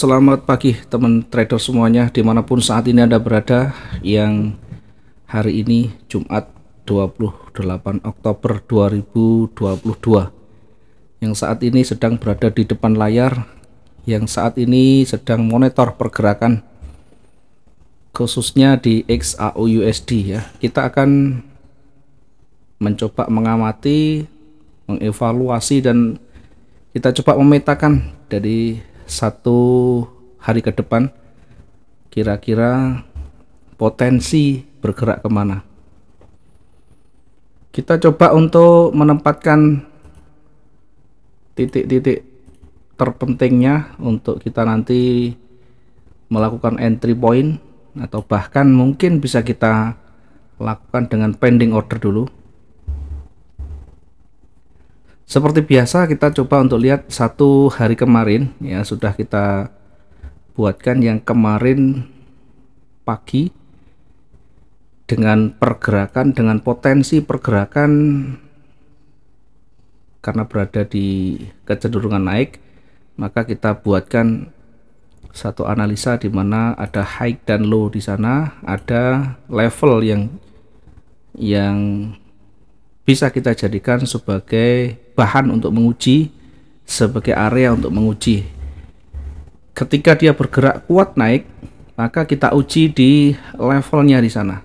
Selamat pagi teman trader semuanya dimanapun saat ini Anda berada yang hari ini Jumat 28 Oktober 2022 yang saat ini sedang berada di depan layar yang saat ini sedang monitor pergerakan khususnya di XAUUSD ya kita akan mencoba mengamati mengevaluasi dan kita coba memetakan dari satu hari ke depan kira-kira potensi bergerak kemana kita coba untuk menempatkan titik-titik terpentingnya untuk kita nanti melakukan entry point atau bahkan mungkin bisa kita lakukan dengan pending order dulu seperti biasa kita coba untuk lihat satu hari kemarin ya sudah kita buatkan yang kemarin pagi dengan pergerakan dengan potensi pergerakan karena berada di kecenderungan naik maka kita buatkan satu analisa di mana ada high dan low di sana ada level yang yang bisa kita jadikan sebagai bahan untuk menguji, sebagai area untuk menguji. Ketika dia bergerak kuat naik, maka kita uji di levelnya di sana.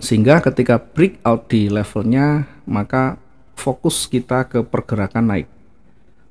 Sehingga ketika break out di levelnya, maka fokus kita ke pergerakan naik.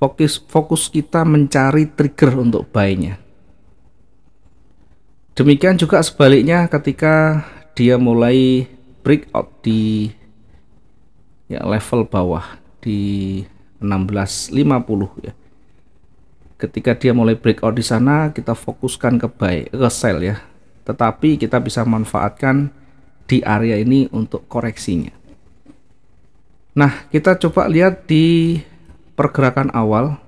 Fokus fokus kita mencari trigger untuk buy-nya. Demikian juga sebaliknya ketika dia mulai break out di ya level bawah di 1650 ya ketika dia mulai breakout di sana kita fokuskan ke buy ke sell ya tetapi kita bisa manfaatkan di area ini untuk koreksinya nah kita coba lihat di pergerakan awal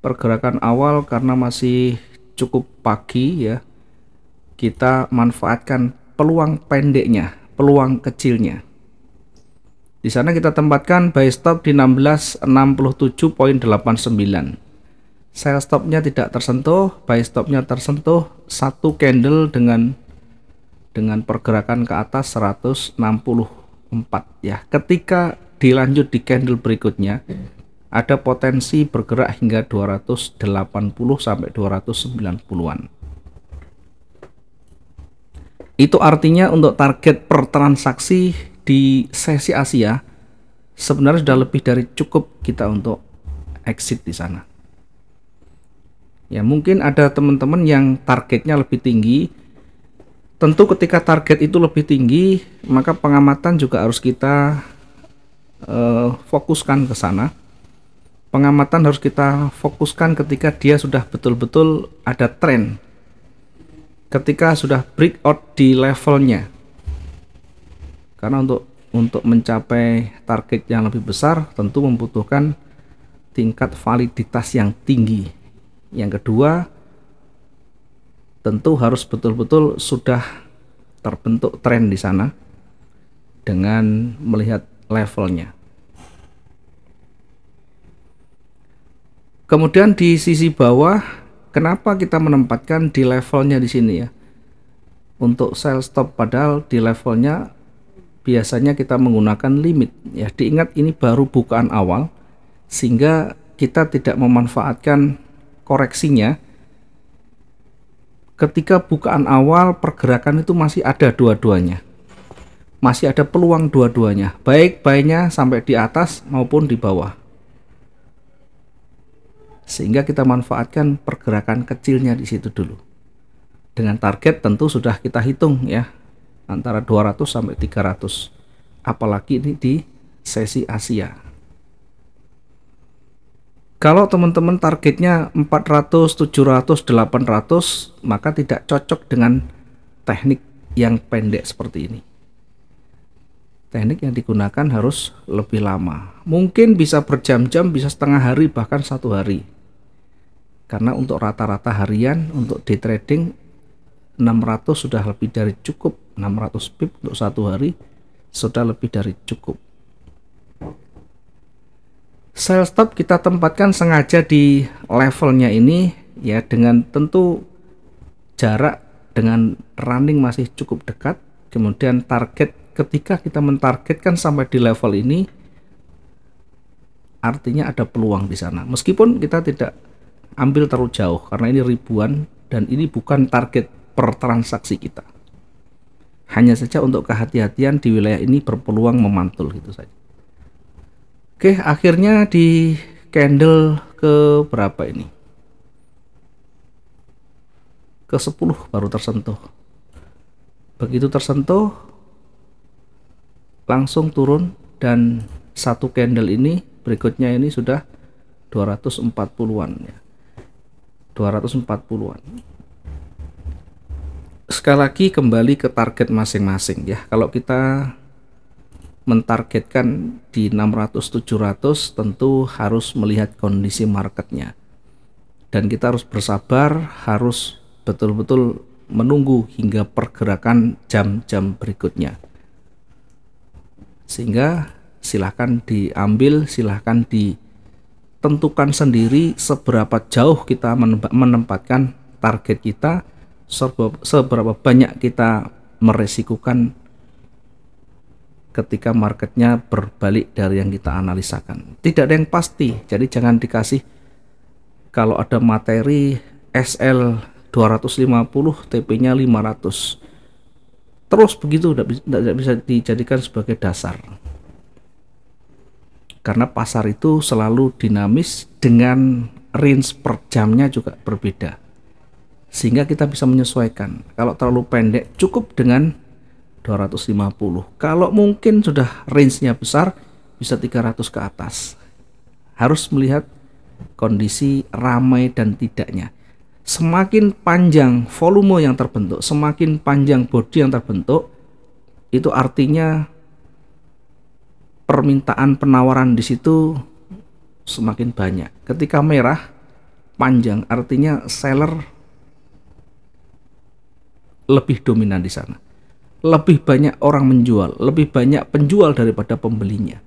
pergerakan awal karena masih cukup pagi ya kita manfaatkan peluang pendeknya peluang kecilnya di sana kita tempatkan buy stop di 1667.89. Sell stopnya tidak tersentuh, buy stopnya tersentuh satu candle dengan dengan pergerakan ke atas 164 ya. Ketika dilanjut di candle berikutnya ada potensi bergerak hingga 280 sampai 290-an. Itu artinya untuk target per transaksi di sesi Asia sebenarnya sudah lebih dari cukup kita untuk exit di sana. Ya, mungkin ada teman-teman yang targetnya lebih tinggi. Tentu ketika target itu lebih tinggi, maka pengamatan juga harus kita uh, fokuskan ke sana. Pengamatan harus kita fokuskan ketika dia sudah betul-betul ada tren. Ketika sudah breakout di levelnya, karena untuk untuk mencapai target yang lebih besar tentu membutuhkan tingkat validitas yang tinggi yang kedua tentu harus betul-betul sudah terbentuk tren di sana dengan melihat levelnya kemudian di sisi bawah kenapa kita menempatkan di levelnya di sini ya untuk sell stop padahal di levelnya biasanya kita menggunakan limit ya diingat ini baru bukaan awal sehingga kita tidak memanfaatkan koreksinya ketika bukaan awal pergerakan itu masih ada dua-duanya masih ada peluang dua-duanya baik baiknya sampai di atas maupun di bawah sehingga kita manfaatkan pergerakan kecilnya di situ dulu dengan target tentu sudah kita hitung ya antara 200 sampai 300 apalagi ini di sesi Asia kalau teman-teman targetnya 400, 700, 800 maka tidak cocok dengan teknik yang pendek seperti ini teknik yang digunakan harus lebih lama. Mungkin bisa berjam-jam, bisa setengah hari, bahkan satu hari. Karena untuk rata-rata harian, untuk day trading, 600 sudah lebih dari cukup 600 pip untuk satu hari sudah lebih dari cukup sell stop kita tempatkan sengaja di levelnya ini ya dengan tentu jarak dengan running masih cukup dekat kemudian target ketika kita mentargetkan sampai di level ini artinya ada peluang di sana meskipun kita tidak ambil terlalu jauh karena ini ribuan dan ini bukan target per transaksi kita hanya saja untuk kehati-hatian di wilayah ini berpeluang memantul gitu saja. Oke, akhirnya di candle ke berapa ini? Ke 10 baru tersentuh. Begitu tersentuh langsung turun dan satu candle ini berikutnya ini sudah 240-an ya. 240-an sekali lagi kembali ke target masing-masing ya kalau kita mentargetkan di 600-700 tentu harus melihat kondisi marketnya dan kita harus bersabar harus betul-betul menunggu hingga pergerakan jam-jam berikutnya sehingga silahkan diambil silahkan ditentukan sendiri seberapa jauh kita menempatkan target kita seberapa banyak kita meresikukan ketika marketnya berbalik dari yang kita analisakan. Tidak ada yang pasti, jadi jangan dikasih kalau ada materi SL 250 TP-nya 500. Terus begitu tidak bisa dijadikan sebagai dasar. Karena pasar itu selalu dinamis dengan range per jamnya juga berbeda sehingga kita bisa menyesuaikan. Kalau terlalu pendek cukup dengan 250. Kalau mungkin sudah range-nya besar bisa 300 ke atas. Harus melihat kondisi ramai dan tidaknya. Semakin panjang volume yang terbentuk, semakin panjang body yang terbentuk, itu artinya permintaan penawaran di situ semakin banyak. Ketika merah panjang artinya seller lebih dominan di sana. Lebih banyak orang menjual, lebih banyak penjual daripada pembelinya.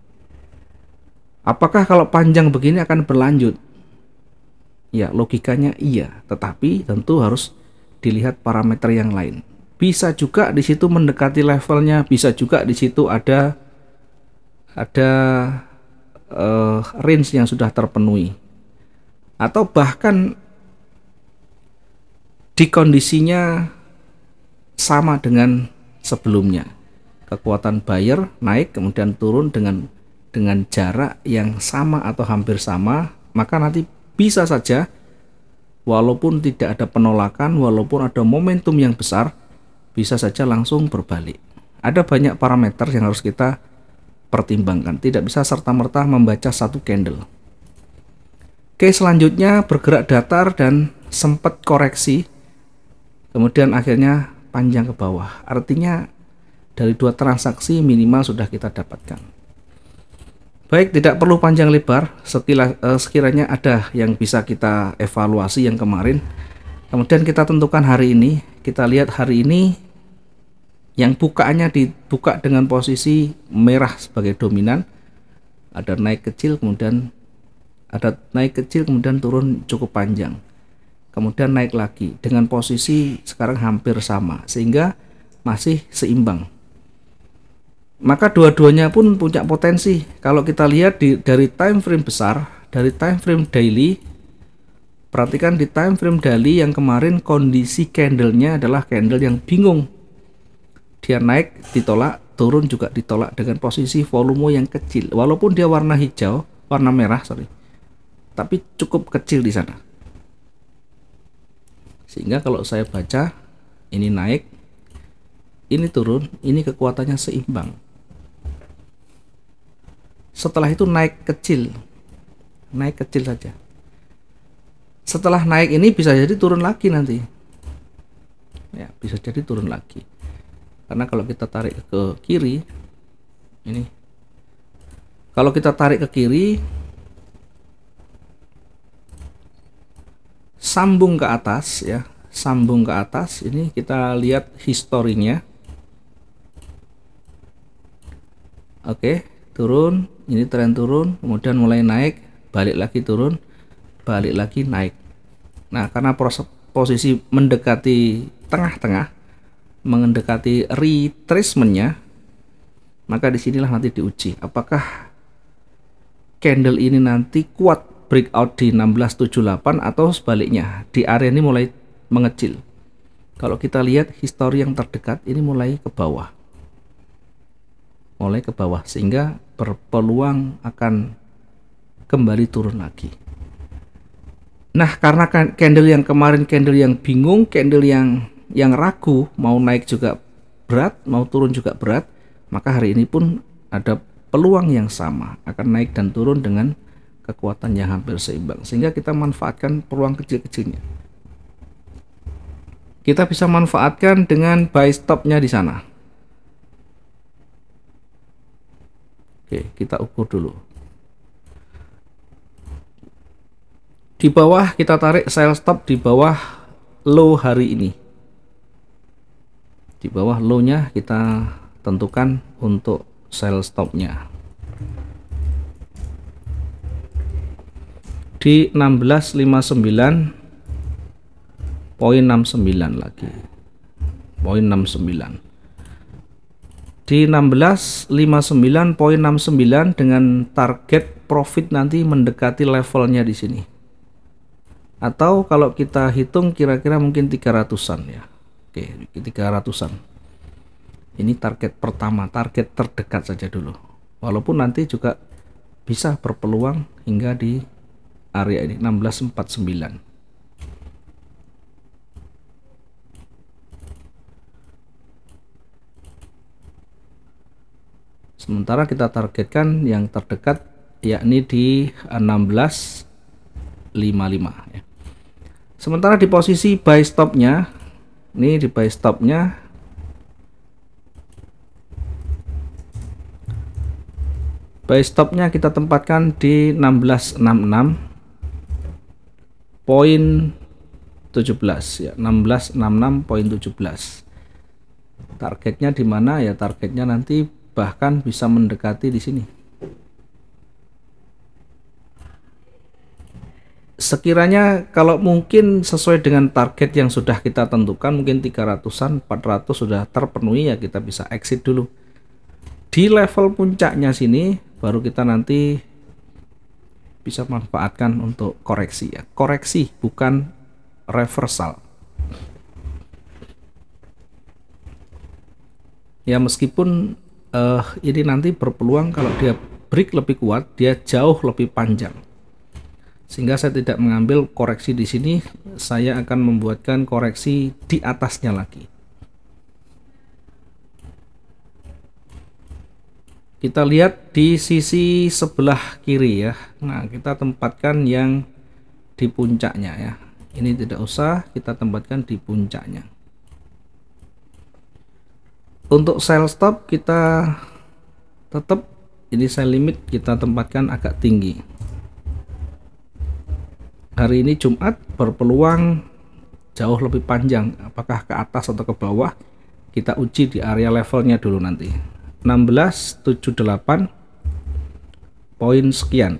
Apakah kalau panjang begini akan berlanjut? Ya, logikanya iya, tetapi tentu harus dilihat parameter yang lain. Bisa juga di situ mendekati levelnya, bisa juga di situ ada ada uh, range yang sudah terpenuhi atau bahkan di kondisinya sama dengan sebelumnya. Kekuatan buyer naik kemudian turun dengan dengan jarak yang sama atau hampir sama, maka nanti bisa saja walaupun tidak ada penolakan, walaupun ada momentum yang besar, bisa saja langsung berbalik. Ada banyak parameter yang harus kita pertimbangkan. Tidak bisa serta-merta membaca satu candle. Oke, selanjutnya bergerak datar dan sempat koreksi. Kemudian akhirnya panjang ke bawah. Artinya dari dua transaksi minimal sudah kita dapatkan. Baik, tidak perlu panjang lebar, eh, sekiranya ada yang bisa kita evaluasi yang kemarin. Kemudian kita tentukan hari ini, kita lihat hari ini yang bukaannya dibuka dengan posisi merah sebagai dominan. Ada naik kecil kemudian ada naik kecil kemudian turun cukup panjang kemudian naik lagi dengan posisi sekarang hampir sama sehingga masih seimbang maka dua-duanya pun punya potensi kalau kita lihat di, dari time frame besar dari time frame daily perhatikan di time frame daily yang kemarin kondisi candlenya adalah candle yang bingung dia naik ditolak turun juga ditolak dengan posisi volume yang kecil walaupun dia warna hijau warna merah sorry tapi cukup kecil di sana sehingga kalau saya baca ini naik ini turun ini kekuatannya seimbang setelah itu naik kecil naik kecil saja setelah naik ini bisa jadi turun lagi nanti ya bisa jadi turun lagi karena kalau kita tarik ke kiri ini kalau kita tarik ke kiri sambung ke atas ya sambung ke atas ini kita lihat historinya oke turun ini tren turun kemudian mulai naik balik lagi turun balik lagi naik nah karena posisi mendekati tengah-tengah mendekati retracementnya maka disinilah nanti diuji apakah candle ini nanti kuat breakout di 1678 atau sebaliknya di area ini mulai mengecil kalau kita lihat histori yang terdekat ini mulai ke bawah mulai ke bawah sehingga berpeluang akan kembali turun lagi nah karena kan candle yang kemarin candle yang bingung candle yang yang ragu mau naik juga berat mau turun juga berat maka hari ini pun ada peluang yang sama akan naik dan turun dengan Kekuatan yang hampir seimbang sehingga kita manfaatkan peluang kecil-kecilnya kita bisa manfaatkan dengan buy stopnya di sana oke kita ukur dulu di bawah kita tarik sell stop di bawah low hari ini di bawah low nya kita tentukan untuk sell stopnya di 1659 poin 69 lagi poin 69 di 1659 poin 69 dengan target profit nanti mendekati levelnya di sini atau kalau kita hitung kira-kira mungkin 300-an ya oke 300-an ini target pertama target terdekat saja dulu walaupun nanti juga bisa berpeluang hingga di area ini 1649 sementara kita targetkan yang terdekat yakni di 1655 eh, ya. sementara di posisi buy stopnya ini di buy stopnya buy stopnya kita tempatkan di 1666 poin 17 ya poin 17 targetnya di mana ya targetnya nanti bahkan bisa mendekati di sini sekiranya kalau mungkin sesuai dengan target yang sudah kita tentukan mungkin 300-an 400 sudah terpenuhi ya kita bisa exit dulu di level puncaknya sini baru kita nanti bisa manfaatkan untuk koreksi ya. Koreksi bukan reversal. Ya meskipun uh, ini nanti berpeluang kalau dia break lebih kuat, dia jauh lebih panjang. Sehingga saya tidak mengambil koreksi di sini, saya akan membuatkan koreksi di atasnya lagi. kita lihat di sisi sebelah kiri ya Nah kita tempatkan yang di puncaknya ya ini tidak usah kita tempatkan di puncaknya untuk sell stop kita tetap ini sell limit kita tempatkan agak tinggi hari ini Jumat berpeluang jauh lebih panjang apakah ke atas atau ke bawah kita uji di area levelnya dulu nanti 1678 poin sekian.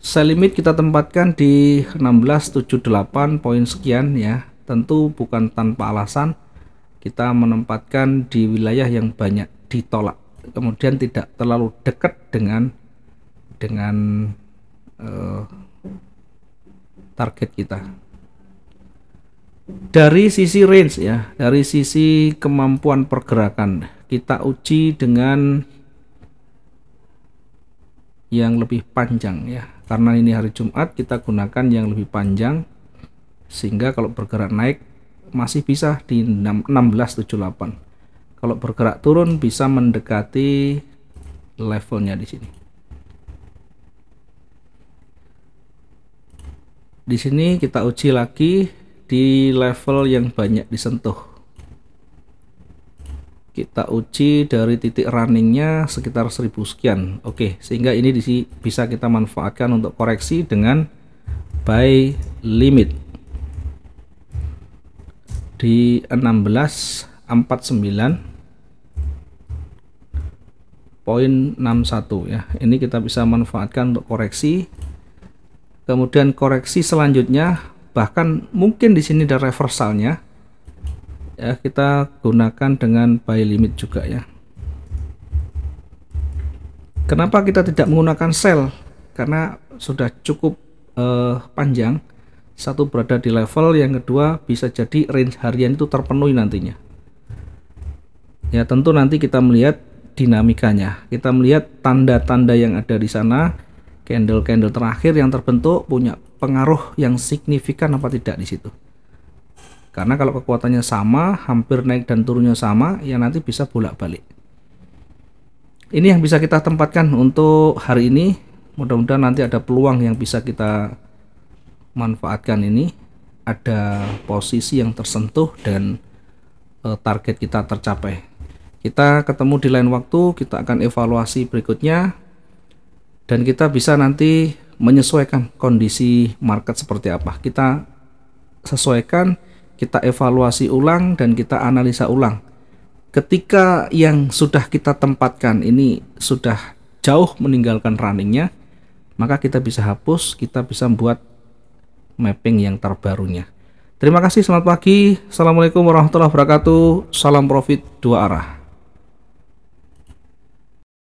Sell limit kita tempatkan di 1678 poin sekian ya. Tentu bukan tanpa alasan kita menempatkan di wilayah yang banyak ditolak. Kemudian tidak terlalu dekat dengan dengan uh, target kita dari sisi range ya, dari sisi kemampuan pergerakan kita uji dengan yang lebih panjang ya. Karena ini hari Jumat kita gunakan yang lebih panjang sehingga kalau bergerak naik masih bisa di 1678. Kalau bergerak turun bisa mendekati levelnya di sini. Di sini kita uji lagi di level yang banyak disentuh kita uji dari titik runningnya sekitar 1000 sekian oke sehingga ini bisa kita manfaatkan untuk koreksi dengan buy limit di 1649 poin 61 ya ini kita bisa manfaatkan untuk koreksi kemudian koreksi selanjutnya bahkan mungkin di sini ada reversalnya ya kita gunakan dengan buy limit juga ya kenapa kita tidak menggunakan sell karena sudah cukup eh, panjang satu berada di level yang kedua bisa jadi range harian itu terpenuhi nantinya ya tentu nanti kita melihat dinamikanya kita melihat tanda-tanda yang ada di sana candle-candle terakhir yang terbentuk punya pengaruh yang signifikan apa tidak di situ. Karena kalau kekuatannya sama, hampir naik dan turunnya sama, ya nanti bisa bolak-balik. Ini yang bisa kita tempatkan untuk hari ini. Mudah-mudahan nanti ada peluang yang bisa kita manfaatkan ini. Ada posisi yang tersentuh dan eh, target kita tercapai. Kita ketemu di lain waktu, kita akan evaluasi berikutnya dan kita bisa nanti menyesuaikan kondisi market seperti apa. Kita sesuaikan, kita evaluasi ulang dan kita analisa ulang. Ketika yang sudah kita tempatkan ini sudah jauh meninggalkan runningnya, maka kita bisa hapus, kita bisa membuat mapping yang terbarunya. Terima kasih, selamat pagi. Assalamualaikum warahmatullahi wabarakatuh. Salam profit dua arah.